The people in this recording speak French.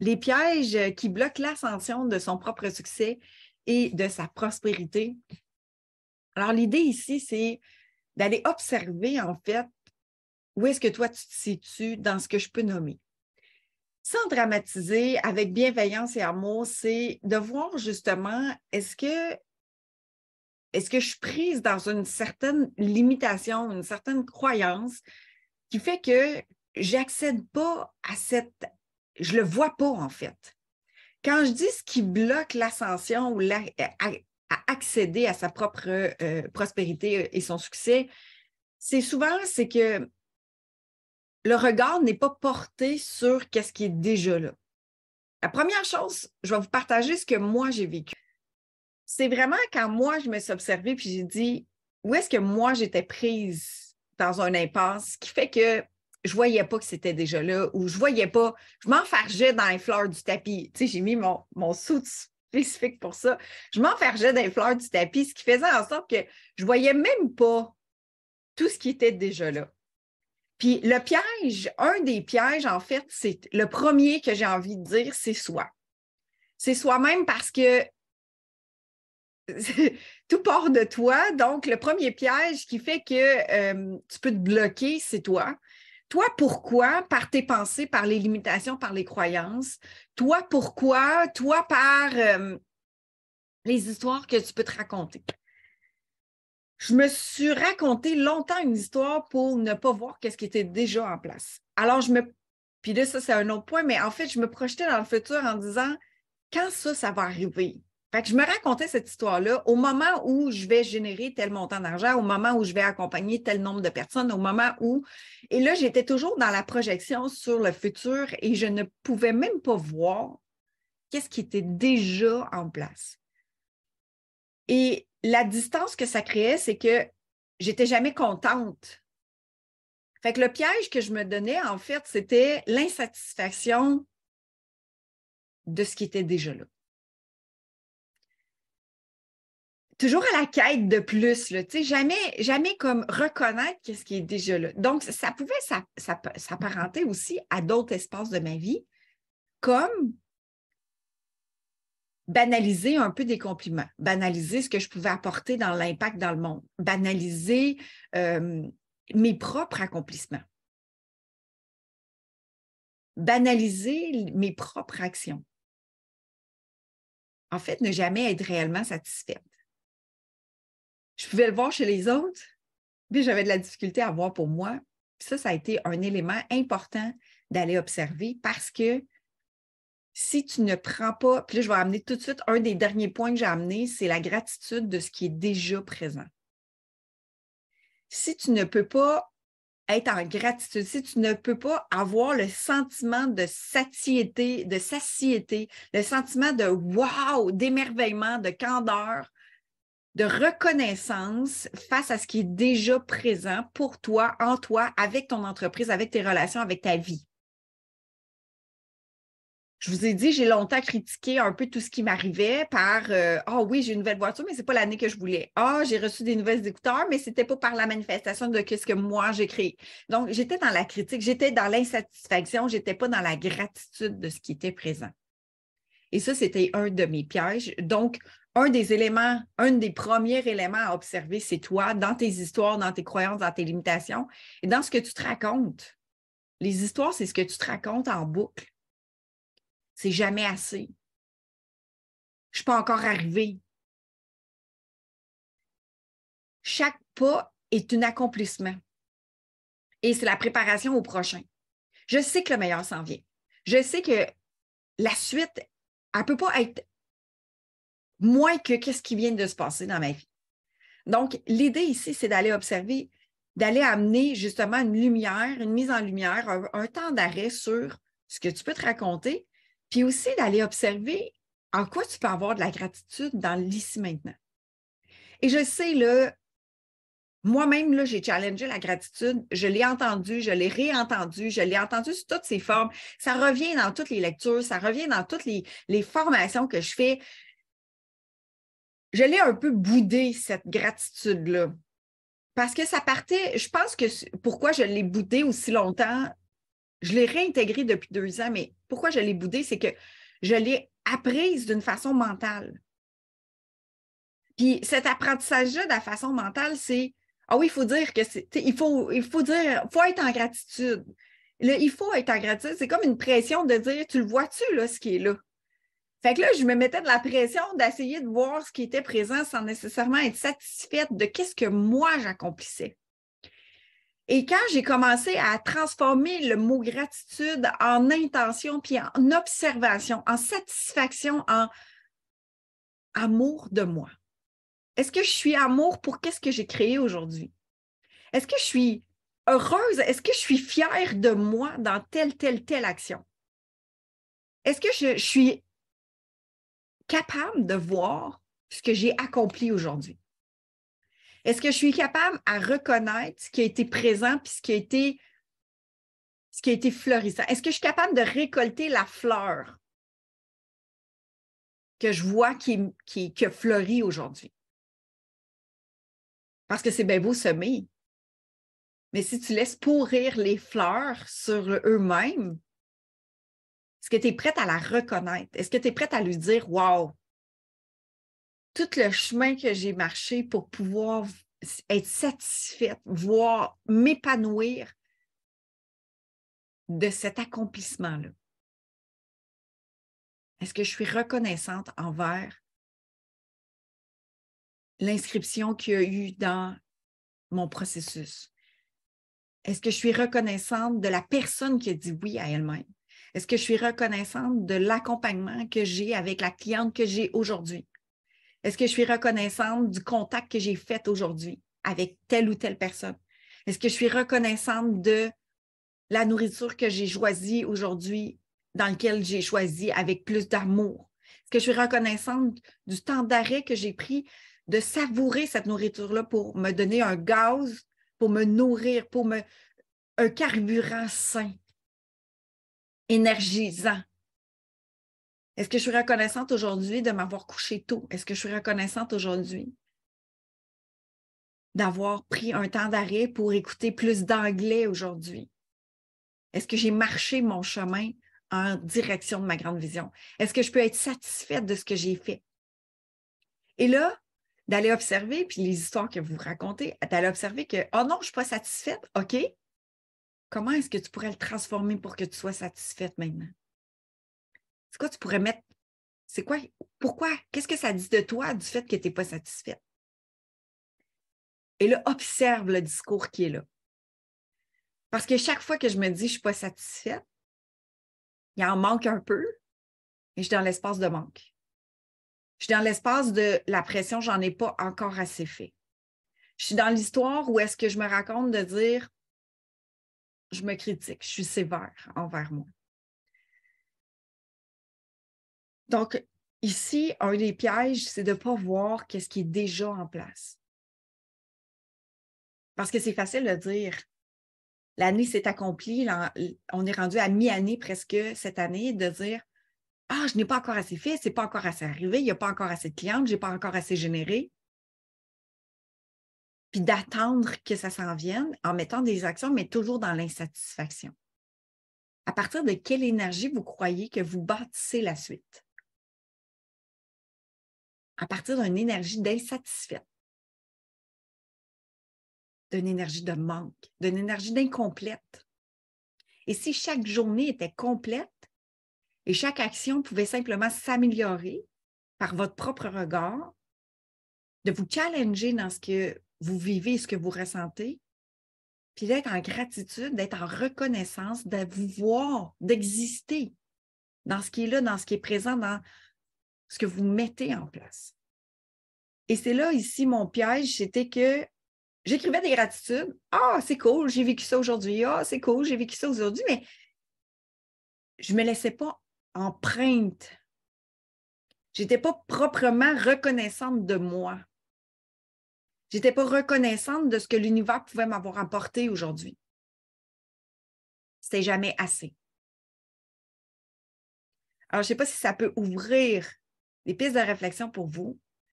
les pièges qui bloquent l'ascension de son propre succès et de sa prospérité. Alors, l'idée ici, c'est d'aller observer, en fait, où est-ce que toi, tu te situes dans ce que je peux nommer. Sans dramatiser, avec bienveillance et amour, c'est de voir justement, est-ce que, est-ce que je suis prise dans une certaine limitation, une certaine croyance qui fait que j'accède pas à cette je le vois pas, en fait. Quand je dis ce qui bloque l'ascension ou à, accéder à sa propre euh, prospérité et son succès, c'est souvent c'est que le regard n'est pas porté sur qu'est-ce qui est déjà là. La première chose, je vais vous partager ce que moi j'ai vécu. C'est vraiment quand moi je me suis observée puis j'ai dit où est-ce que moi j'étais prise dans un impasse qui fait que je voyais pas que c'était déjà là ou je voyais pas, je m'enfargeais dans les fleurs du tapis. Tu sais, j'ai mis mon, mon spécifique pour ça. Je m'enfargeais dans les fleurs du tapis, ce qui faisait en sorte que je voyais même pas tout ce qui était déjà là. Puis le piège, un des pièges, en fait, c'est le premier que j'ai envie de dire, c'est soi. C'est soi-même parce que tout part de toi. Donc, le premier piège qui fait que euh, tu peux te bloquer, c'est toi toi, pourquoi, par tes pensées, par les limitations, par les croyances, toi, pourquoi, toi, par euh, les histoires que tu peux te raconter. Je me suis raconté longtemps une histoire pour ne pas voir qu'est-ce qui était déjà en place. Alors, je me... Puis là, ça, c'est un autre point, mais en fait, je me projetais dans le futur en disant, quand ça, ça va arriver? Fait que je me racontais cette histoire-là au moment où je vais générer tel montant d'argent, au moment où je vais accompagner tel nombre de personnes, au moment où. Et là, j'étais toujours dans la projection sur le futur et je ne pouvais même pas voir qu'est-ce qui était déjà en place. Et la distance que ça créait, c'est que j'étais jamais contente. Fait que le piège que je me donnais, en fait, c'était l'insatisfaction de ce qui était déjà là. toujours à la quête de plus, jamais, jamais comme reconnaître ce qui est déjà là. Donc, ça pouvait s'apparenter aussi à d'autres espaces de ma vie, comme banaliser un peu des compliments, banaliser ce que je pouvais apporter dans l'impact dans le monde, banaliser mes propres accomplissements, banaliser mes propres actions. En fait, ne jamais être réellement satisfaite je pouvais le voir chez les autres, mais j'avais de la difficulté à voir pour moi. ça, ça a été un élément important d'aller observer parce que si tu ne prends pas, puis là, je vais amener tout de suite un des derniers points que j'ai amené, c'est la gratitude de ce qui est déjà présent. Si tu ne peux pas être en gratitude, si tu ne peux pas avoir le sentiment de satiété, de satiété, le sentiment de wow, d'émerveillement, de candeur, de reconnaissance face à ce qui est déjà présent pour toi, en toi, avec ton entreprise, avec tes relations, avec ta vie. Je vous ai dit, j'ai longtemps critiqué un peu tout ce qui m'arrivait par euh, Ah oh oui, j'ai une nouvelle voiture, mais ce n'est pas l'année que je voulais. Ah, oh, j'ai reçu des nouvelles écouteurs, mais ce n'était pas par la manifestation de ce que moi j'ai créé. Donc, j'étais dans la critique, j'étais dans l'insatisfaction, je n'étais pas dans la gratitude de ce qui était présent. Et ça, c'était un de mes pièges. Donc, un des éléments, un des premiers éléments à observer, c'est toi, dans tes histoires, dans tes croyances, dans tes limitations et dans ce que tu te racontes. Les histoires, c'est ce que tu te racontes en boucle. C'est jamais assez. Je suis pas encore arrivée. Chaque pas est un accomplissement. Et c'est la préparation au prochain. Je sais que le meilleur s'en vient. Je sais que la suite, elle ne peut pas être moins que qu'est-ce qui vient de se passer dans ma vie. Donc, l'idée ici, c'est d'aller observer, d'aller amener justement une lumière, une mise en lumière, un, temps d'arrêt sur ce que tu peux te raconter, puis aussi d'aller observer en quoi tu peux avoir de la gratitude dans l'ici maintenant. Et je sais, moi-même, j'ai challengé la gratitude. Je l'ai entendue, je l'ai réentendue, je l'ai entendue sous toutes ses formes. Ça revient dans toutes les lectures, ça revient dans toutes les, les formations que je fais je l'ai un peu boudé, cette gratitude-là. Parce que ça partait, je pense que pourquoi je l'ai boudé aussi longtemps, je l'ai réintégré depuis deux ans, mais pourquoi je l'ai boudé, c'est que je l'ai apprise d'une façon mentale. Puis cet apprentissage-là de la façon mentale, c'est ah oui, il faut dire que c'est. Il faut, il faut dire, faut être en gratitude. il faut être en gratitude, c'est comme une pression de dire Tu le vois-tu, là, ce qui est là? Fait que là, je me mettais de la pression d'essayer de voir ce qui était présent sans nécessairement être satisfaite de qu'est-ce que moi j'accomplissais. Et quand j'ai commencé à transformer le mot gratitude en intention, puis en observation, en satisfaction, en amour de moi, est-ce que je suis amour pour qu'est-ce que j'ai créé aujourd'hui? Est-ce que je suis heureuse? Est-ce que je suis fière de moi dans telle, telle, telle action? Est-ce que je, je suis capable de voir ce que j'ai accompli aujourd'hui? Est-ce que je suis capable à reconnaître ce qui a été présent puis ce qui a été, ce qui a été florissant? Est-ce que je suis capable de récolter la fleur que je vois qui, qui, a fleuri aujourd'hui? Parce que c'est bien beau semer. Mais si tu laisses pourrir les fleurs sur eux-mêmes, est-ce que tu es prête à la reconnaître? Est-ce que tu es prête à lui dire Wow, tout le chemin que j'ai marché pour pouvoir être satisfaite, voir m'épanouir de cet accomplissement-là? Est-ce que je suis reconnaissante envers l'inscription qu'il y a eu dans mon processus? Est-ce que je suis reconnaissante de la personne qui a dit oui à elle-même? Est-ce que je suis reconnaissante de l'accompagnement que j'ai avec la cliente que j'ai aujourd'hui? Est-ce que je suis reconnaissante du contact que j'ai fait aujourd'hui avec telle ou telle personne? Est-ce que je suis reconnaissante de la nourriture que j'ai choisie aujourd'hui, dans laquelle j'ai choisi avec plus d'amour? Est-ce que je suis reconnaissante du temps d'arrêt que j'ai pris de savourer cette nourriture-là pour me donner un gaz, pour me nourrir, pour me un carburant sain? énergisant. Est-ce que je suis reconnaissante aujourd'hui de m'avoir couché tôt? Est-ce que je suis reconnaissante aujourd'hui d'avoir pris un temps d'arrêt pour écouter plus d'anglais aujourd'hui? Est-ce que j'ai marché mon chemin en direction de ma grande vision? Est-ce que je peux être satisfaite de ce que j'ai fait? Et là, d'aller observer, puis les histoires que vous racontez, d'aller observer que, oh non, je ne suis pas satisfaite, OK, comment est-ce que tu pourrais le transformer pour que tu sois satisfaite maintenant? C'est quoi tu pourrais mettre? C'est quoi? Pourquoi? Qu'est-ce que ça dit de toi du fait que tu n'es pas satisfaite? Et là, observe le discours qui est là. Parce que chaque fois que je me dis je ne suis pas satisfaite, il en manque un peu et je suis dans l'espace de manque. Je suis dans l'espace de la pression, j'en ai pas encore assez fait. Je suis dans l'histoire où est-ce que je me raconte de dire je me critique, je suis sévère envers moi. Donc, ici, un des pièges, c'est de ne pas voir qu'est-ce qui est déjà en place. Parce que c'est facile de dire, l'année s'est accomplie, on est rendu à mi-année presque cette année, de dire, ah, je n'ai pas encore assez fait, n'est pas encore assez arrivé, il n'y a pas encore assez de clientes, je n'ai pas encore assez généré puis d'attendre que ça s'en vienne en mettant des actions, mais toujours dans l'insatisfaction. À partir de quelle énergie vous croyez que vous bâtissez la suite? À partir d'une énergie d'insatisfaite, d'une énergie de manque, d'une énergie d'incomplète. Et si chaque journée était complète et chaque action pouvait simplement s'améliorer par votre propre regard, de vous challenger dans ce que vous vivez ce que vous ressentez, puis d'être en gratitude, d'être en reconnaissance, d'avoir, d'exister dans ce qui est là, dans ce qui est présent, dans ce que vous mettez en place. Et c'est là, ici, mon piège, c'était que j'écrivais des gratitudes. Ah, c'est cool, j'ai vécu ça aujourd'hui. Ah, c'est cool, j'ai vécu ça aujourd'hui, mais je ne me laissais pas empreinte. Je n'étais pas proprement reconnaissante de moi. J'étais pas reconnaissante de ce que l'univers pouvait m'avoir apporté aujourd'hui. C'était jamais assez. Alors, je ne sais pas si ça peut ouvrir des pistes de réflexion pour vous,